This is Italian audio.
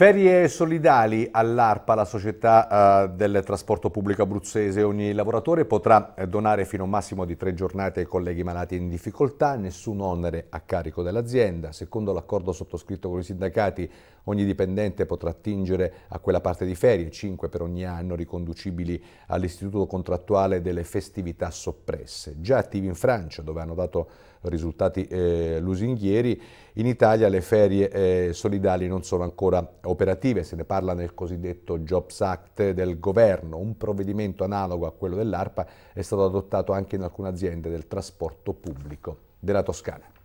Ferie solidali all'ARPA, la società eh, del trasporto pubblico abruzzese. Ogni lavoratore potrà eh, donare fino a un massimo di tre giornate ai colleghi malati in difficoltà, nessun onere a carico dell'azienda. Secondo l'accordo sottoscritto con i sindacati, Ogni dipendente potrà attingere a quella parte di ferie, 5 per ogni anno, riconducibili all'istituto contrattuale delle festività soppresse. Già attivi in Francia, dove hanno dato risultati eh, lusinghieri, in Italia le ferie eh, solidali non sono ancora operative, se ne parla nel cosiddetto Jobs Act del governo, un provvedimento analogo a quello dell'ARPA è stato adottato anche in alcune aziende del trasporto pubblico della Toscana.